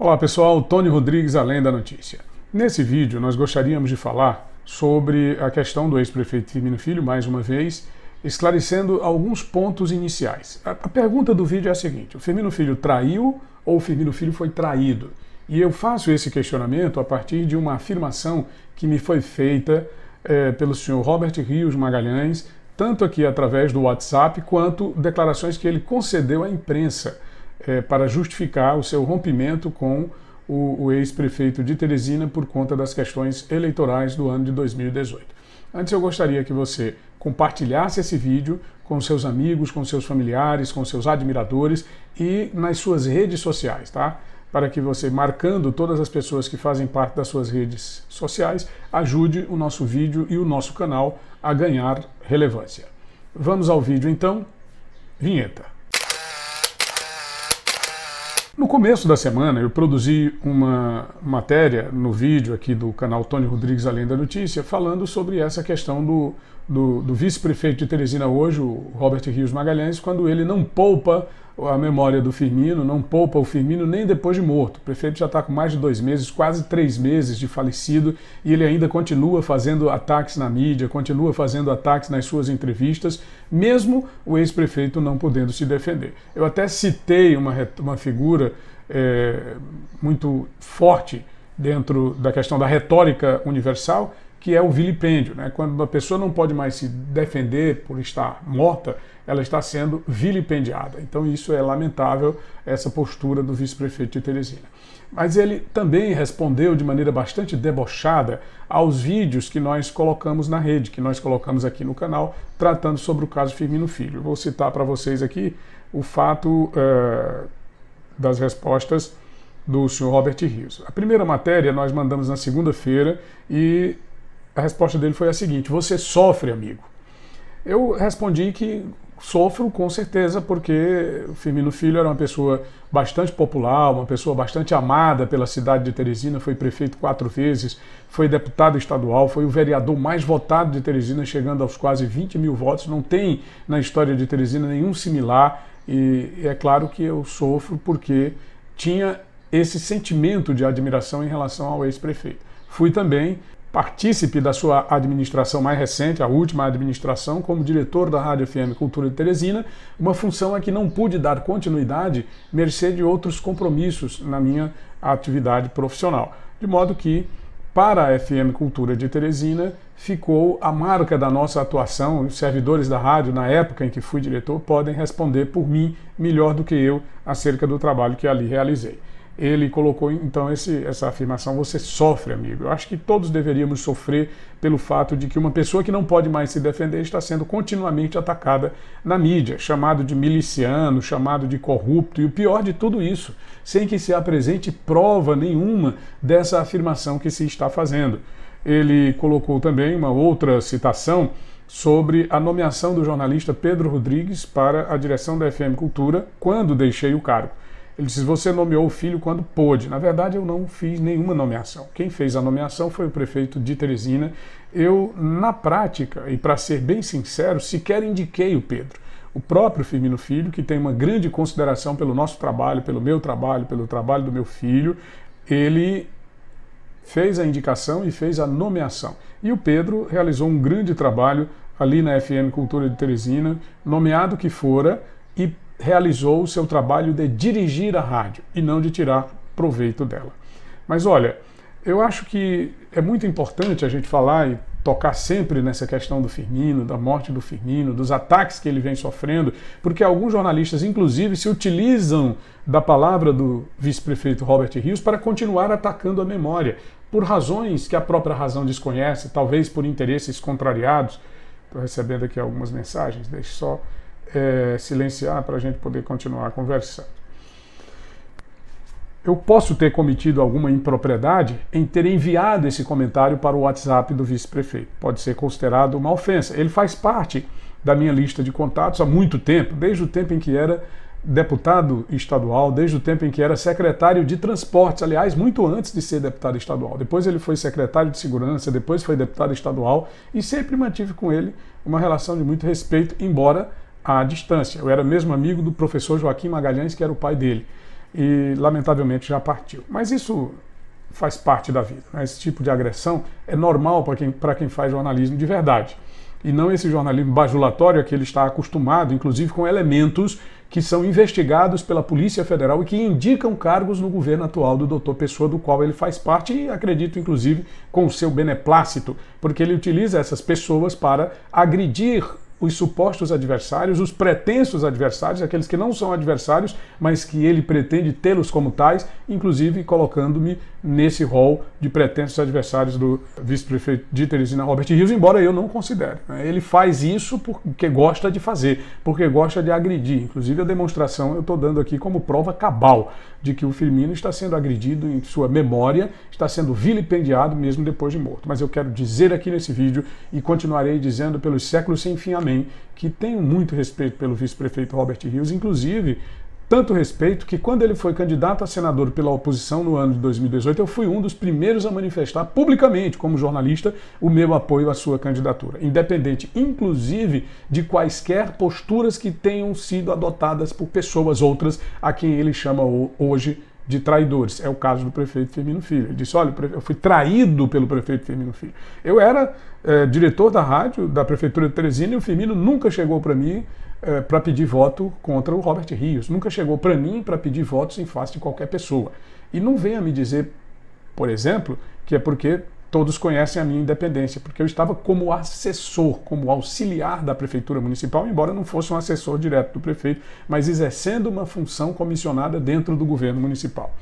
Olá pessoal, Tony Rodrigues, Além da Notícia. Nesse vídeo nós gostaríamos de falar sobre a questão do ex-prefeito Firmino Filho, mais uma vez, esclarecendo alguns pontos iniciais. A, pergunta do vídeo é a seguinte, o Firmino Filho traiu ou o Firmino Filho foi traído? E eu faço esse questionamento a partir de uma afirmação que me foi feita é, pelo senhor Robert Rios Magalhães, tanto aqui através do WhatsApp, quanto declarações que ele concedeu à imprensa é, para justificar o seu rompimento com o, o ex-prefeito de Teresina por conta das questões eleitorais do ano de 2018. Antes, eu gostaria que você compartilhasse esse vídeo com seus amigos, com seus familiares, com seus admiradores e nas suas redes sociais, tá? Para que você, marcando todas as pessoas que fazem parte das suas redes sociais, ajude o nosso vídeo e o nosso canal a ganhar relevância. Vamos ao vídeo então? Vinheta começo da semana eu produzi uma matéria no vídeo aqui do canal Tony Rodrigues Além da Notícia, falando sobre essa questão do, do, do vice-prefeito de Teresina hoje, o Robert Rios Magalhães, quando ele não poupa a memória do Firmino, não poupa o Firmino nem depois de morto. O prefeito já está com mais de dois meses, quase três meses de falecido, e ele ainda continua fazendo ataques na mídia, continua fazendo ataques nas suas entrevistas, mesmo o ex-prefeito não podendo se defender. Eu até citei uma, uma figura é, muito forte dentro da questão da retórica universal, que é o vilipêndio. Né? Quando a pessoa não pode mais se defender por estar morta, ela está sendo vilipendiada. Então isso é lamentável, essa postura do vice-prefeito de Teresina. Mas ele também respondeu de maneira bastante debochada aos vídeos que nós colocamos na rede, que nós colocamos aqui no canal, tratando sobre o caso Firmino Filho. vou citar para vocês aqui o fato eh, das respostas do senhor Robert Rios. A primeira matéria nós mandamos na segunda-feira e a resposta dele foi a seguinte: Você sofre, amigo. Eu respondi que sofro com certeza, porque o Firmino Filho era uma pessoa bastante popular, uma pessoa bastante amada pela cidade de Teresina, foi prefeito quatro vezes, foi deputado estadual, foi o vereador mais votado de Teresina, chegando aos quase 20 mil votos. Não tem na história de Teresina nenhum similar, e é claro que eu sofro porque tinha esse sentimento de admiração em relação ao ex-prefeito. Fui também partícipe da sua administração mais recente, a última administração, como diretor da Rádio FM Cultura de Teresina, uma função a que não pude dar continuidade, mercê de outros compromissos na minha atividade profissional. De modo que, para a FM Cultura de Teresina, ficou a marca da nossa atuação. Os servidores da rádio, na época em que fui diretor, podem responder por mim melhor do que eu acerca do trabalho que ali realizei ele colocou então esse, essa afirmação: você sofre, amigo. Eu acho que todos deveríamos sofrer pelo fato de que uma pessoa que não pode mais se defender está sendo continuamente atacada na mídia, chamado de miliciano, chamado de corrupto e o pior de tudo isso, sem que se apresente prova nenhuma dessa afirmação que se está fazendo. Ele colocou também uma outra citação sobre a nomeação do jornalista Pedro Rodrigues para a direção da FM Cultura quando deixei o cargo. Ele disse: Você nomeou o filho quando pôde. Na verdade, eu não fiz nenhuma nomeação. Quem fez a nomeação foi o prefeito de Teresina. Eu, na prática, e para ser bem sincero, sequer indiquei o Pedro. O próprio Firmino Filho, que tem uma grande consideração pelo nosso trabalho, pelo meu trabalho, pelo trabalho do meu filho, ele fez a indicação e fez a nomeação. E o Pedro realizou um grande trabalho ali na FM Cultura de Teresina, nomeado que fora realizou o seu trabalho de dirigir a rádio e não de tirar proveito dela. Mas olha, eu acho que é muito importante a gente falar e tocar sempre nessa questão do Firmino, da morte do Firmino, dos ataques que ele vem sofrendo, porque alguns jornalistas, inclusive, se utilizam da palavra do vice-prefeito Robert Rios para continuar atacando a memória, por razões que a própria razão desconhece, talvez por interesses contrariados. Estou recebendo aqui algumas mensagens, deixe só é, silenciar para a gente poder continuar conversando. Eu posso ter cometido alguma impropriedade em ter enviado esse comentário para o WhatsApp do vice-prefeito. Pode ser considerado uma ofensa. Ele faz parte da minha lista de contatos há muito tempo, desde o tempo em que era deputado estadual, desde o tempo em que era secretário de transportes, aliás, muito antes de ser deputado estadual. Depois ele foi secretário de segurança, depois foi deputado estadual e sempre mantive com ele uma relação de muito respeito, embora à distância. Eu era mesmo amigo do professor Joaquim Magalhães, que era o pai dele, e lamentavelmente já partiu. Mas isso faz parte da vida. Né? Esse tipo de agressão é normal para quem, quem faz jornalismo de verdade. E não esse jornalismo bajulatório a que ele está acostumado, inclusive com elementos que são investigados pela Polícia Federal e que indicam cargos no governo atual do doutor Pessoa, do qual ele faz parte e acredito, inclusive, com o seu beneplácito, porque ele utiliza essas pessoas para agredir os supostos adversários, os pretensos adversários, aqueles que não são adversários, mas que ele pretende tê-los como tais, inclusive colocando-me nesse rol de pretensos adversários do vice-prefeito de Teresina, Robert Rios, embora eu não considere. Né? Ele faz isso porque gosta de fazer, porque gosta de agredir. Inclusive, a demonstração eu estou dando aqui como prova cabal de que o Firmino está sendo agredido em sua memória, está sendo vilipendiado mesmo depois de morto. Mas eu quero dizer aqui nesse vídeo e continuarei dizendo pelos séculos sem fim. Amém também que tenho muito respeito pelo vice-prefeito Robert Rios, inclusive tanto respeito que quando ele foi candidato a senador pela oposição no ano de 2018, eu fui um dos primeiros a manifestar publicamente, como jornalista, o meu apoio à sua candidatura, independente, inclusive, de quaisquer posturas que tenham sido adotadas por pessoas outras a quem ele chama hoje de traidores. É o caso do prefeito Firmino Filho. Ele disse: olha, eu fui traído pelo prefeito Firmino Filho. Eu era é, diretor da rádio da prefeitura de Teresina e o Firmino nunca chegou para mim é, eh, para pedir voto contra o Robert Rios. Nunca chegou para mim para pedir votos em face de qualquer pessoa. E não venha me dizer, por exemplo, que é porque Todos conhecem a minha independência, porque eu estava como assessor, como auxiliar da Prefeitura Municipal, embora não fosse um assessor direto do prefeito, mas exercendo uma função comissionada dentro do governo municipal.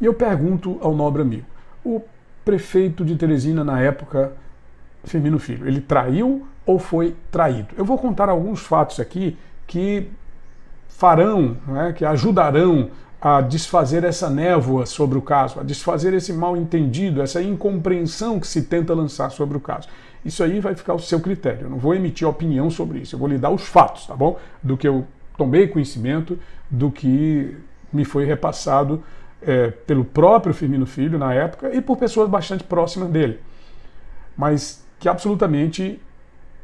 E eu pergunto ao nobre amigo: o prefeito de Teresina na época, Firmino Filho, ele traiu ou foi traído? Eu vou contar alguns fatos aqui que farão, né, que ajudarão a desfazer essa névoa sobre o caso, a desfazer esse mal-entendido, essa incompreensão que se tenta lançar sobre o caso. Isso aí vai ficar ao seu critério. Eu não vou emitir opinião sobre isso. Eu vou lhe dar os fatos, tá bom? Do que eu tomei conhecimento, do que me foi repassado é, pelo próprio Firmino Filho na época e por pessoas bastante próximas dele. Mas que absolutamente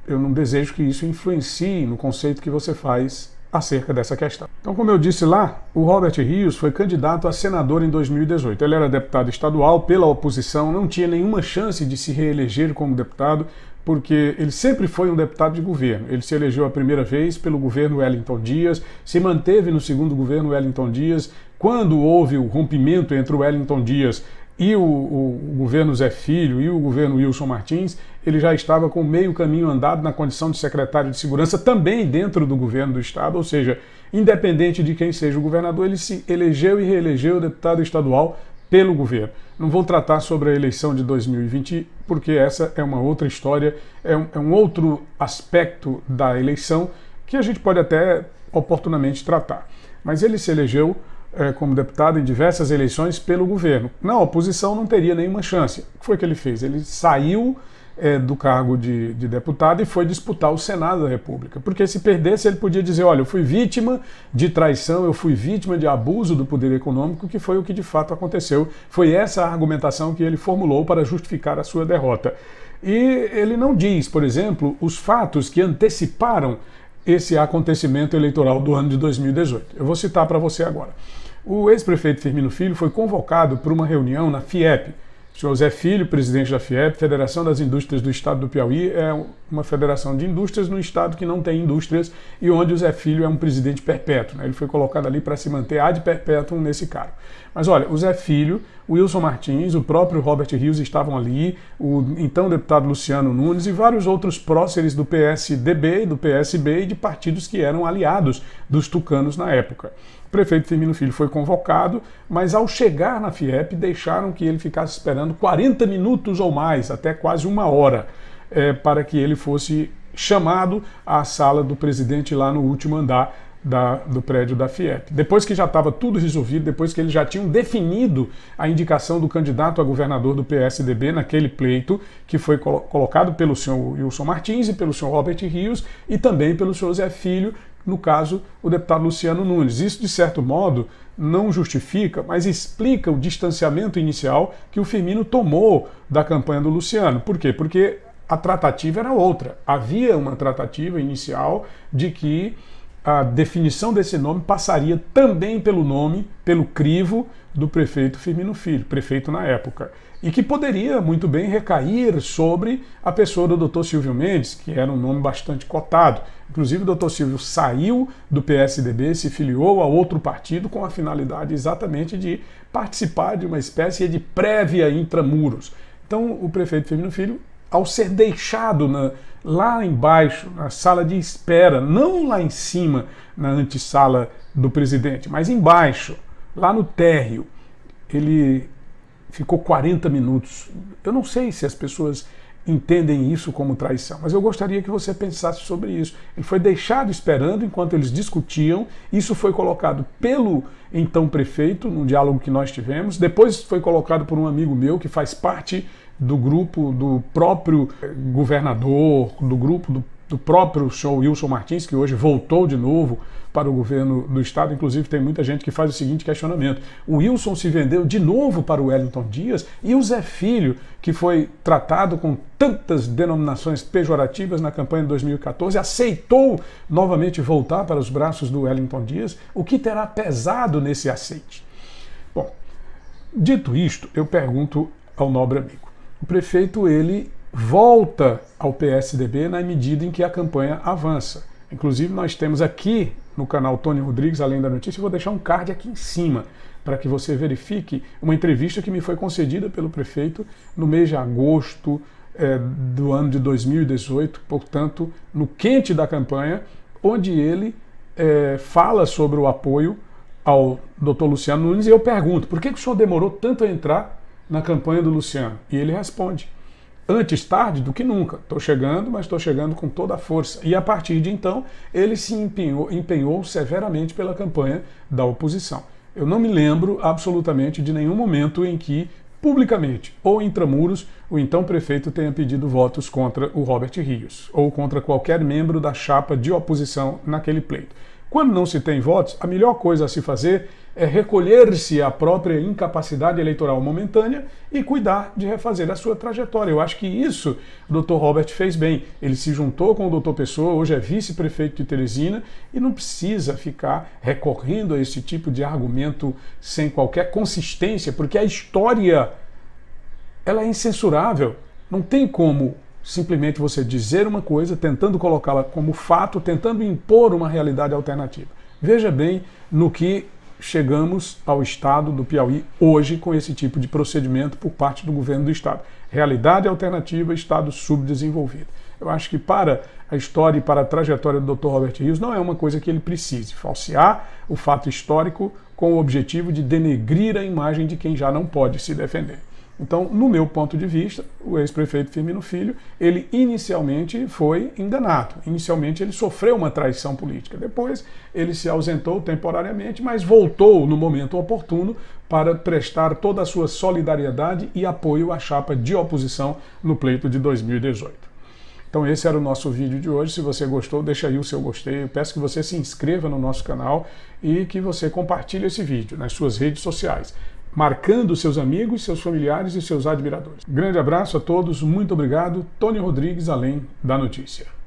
eu não desejo que isso influencie no conceito que você faz acerca dessa questão. Então, como eu disse lá, o Robert Rios foi candidato a senador em 2018. Ele era deputado estadual pela oposição, não tinha nenhuma chance de se reeleger como deputado, porque ele sempre foi um deputado de governo. Ele se elegeu a primeira vez pelo governo Wellington Dias, se manteve no segundo governo Wellington Dias. Quando houve o rompimento entre o Wellington Dias e o, o, governo Zé Filho e o governo Wilson Martins, ele já estava com meio caminho andado na condição de secretário de segurança também dentro do governo do estado, ou seja, independente de quem seja o governador, ele se elegeu e reelegeu deputado estadual pelo governo. Não vou tratar sobre a eleição de 2020, porque essa é uma outra história, é um, é um outro aspecto da eleição que a gente pode até oportunamente tratar. Mas ele se elegeu é, como deputado em diversas eleições pelo governo. Na oposição não teria nenhuma chance. O que foi que ele fez? Ele saiu é, do cargo de, de, deputado e foi disputar o Senado da República. Porque se perdesse, ele podia dizer: olha, eu fui vítima de traição, eu fui vítima de abuso do poder econômico, que foi o que de fato aconteceu. Foi essa a argumentação que ele formulou para justificar a sua derrota. E ele não diz, por exemplo, os fatos que anteciparam esse acontecimento eleitoral do ano de 2018. Eu vou citar para você agora. O ex-prefeito Firmino Filho foi convocado para uma reunião na FIEP. O senhor José Filho, presidente da FIEP, Federação das Indústrias do Estado do Piauí, é uma federação de indústrias no estado que não tem indústrias e onde o Zé Filho é um presidente perpétuo. Né? Ele foi colocado ali para se manter ad perpétuo nesse cargo. Mas olha, o Zé Filho, o Wilson Martins, o próprio Robert Rios estavam ali, o então deputado Luciano Nunes e vários outros próceres do PSDB, do PSB e de partidos que eram aliados dos tucanos na época. O prefeito Firmino Filho foi convocado, mas ao chegar na FIEP deixaram que ele ficasse esperando 40 minutos ou mais, até quase uma hora, é, para que ele fosse chamado à sala do presidente lá no último andar da, do prédio da FIEP. Depois que já estava tudo resolvido, depois que eles já tinham definido a indicação do candidato a governador do PSDB naquele pleito, que foi colo colocado pelo senhor Wilson Martins e pelo senhor Robert Rios e também pelo senhor Zé Filho, no caso, o deputado Luciano Nunes. Isso, de certo modo, não justifica, mas explica o distanciamento inicial que o Firmino tomou da campanha do Luciano. Por quê? Porque a tratativa era outra. Havia uma tratativa inicial de que a definição desse nome passaria também pelo nome, pelo crivo do prefeito Firmino Filho, prefeito na época, e que poderia muito bem recair sobre a pessoa do Dr. Silvio Mendes, que era um nome bastante cotado. Inclusive, o Dr. Silvio saiu do PSDB, se filiou a outro partido com a finalidade exatamente de participar de uma espécie de prévia intramuros. Então, o prefeito Firmino Filho, ao ser deixado na, lá embaixo, na sala de espera, não lá em cima, na antessala do presidente, mas embaixo, Lá no térreo, ele ficou 40 minutos. Eu não sei se as pessoas entendem isso como traição, mas eu gostaria que você pensasse sobre isso. Ele foi deixado esperando enquanto eles discutiam. Isso foi colocado pelo então prefeito num diálogo que nós tivemos. Depois foi colocado por um amigo meu que faz parte do grupo do próprio eh, governador, do grupo do do próprio senhor Wilson Martins, que hoje voltou de novo para o governo do estado. Inclusive, tem muita gente que faz o seguinte questionamento: o Wilson se vendeu de novo para o Wellington Dias e o Zé Filho, que foi tratado com tantas denominações pejorativas na campanha de 2014, aceitou novamente voltar para os braços do Wellington Dias, o que terá pesado nesse aceite? Bom, dito isto, eu pergunto ao nobre amigo. O prefeito, ele volta ao PSDB na medida em que a campanha avança. Inclusive, nós temos aqui no canal Tony Rodrigues, além da notícia, vou deixar um card aqui em cima para que você verifique uma entrevista que me foi concedida pelo prefeito no mês de agosto é, do ano de 2018, portanto, no quente da campanha, onde ele é, fala sobre o apoio ao doutor Luciano Nunes e eu pergunto: por que, que o senhor demorou tanto a entrar na campanha do Luciano? E ele responde antes tarde do que nunca. Estou chegando, mas estou chegando com toda a força. E a partir de então, ele se empenhou, empenhou severamente pela campanha da oposição. Eu não me lembro absolutamente de nenhum momento em que, publicamente ou intramuros, o então prefeito tenha pedido votos contra o Robert Rios ou contra qualquer membro da chapa de oposição naquele pleito. Quando não se tem votos, a melhor coisa a se fazer é recolher-se à própria incapacidade eleitoral momentânea e cuidar de refazer a sua trajetória. Eu acho que isso o Dr. Robert fez bem. Ele se juntou com o Dr. Pessoa, hoje é vice-prefeito de Teresina, e não precisa ficar recorrendo a esse tipo de argumento sem qualquer consistência, porque a história ela é incensurável. Não tem como simplesmente você dizer uma coisa, tentando colocá-la como fato, tentando impor uma realidade alternativa. Veja bem no que chegamos ao estado do Piauí hoje com esse tipo de procedimento por parte do governo do estado. Realidade alternativa, estado subdesenvolvido. Eu acho que para a história e para a trajetória do Dr. Robert Rios não é uma coisa que ele precise falsear o fato histórico com o objetivo de denegrir a imagem de quem já não pode se defender. Então, no meu ponto de vista, o ex-prefeito Firmino Filho, ele inicialmente foi enganado. Inicialmente ele sofreu uma traição política. Depois ele se ausentou temporariamente, mas voltou no momento oportuno para prestar toda a sua solidariedade e apoio à chapa de oposição no pleito de 2018. Então esse era o nosso vídeo de hoje. Se você gostou, deixa aí o seu gostei. Eu peço que você se inscreva no nosso canal e que você compartilhe esse vídeo nas suas redes sociais marcando seus amigos, seus familiares e seus admiradores. Grande abraço a todos, muito obrigado. Tony Rodrigues, além da notícia.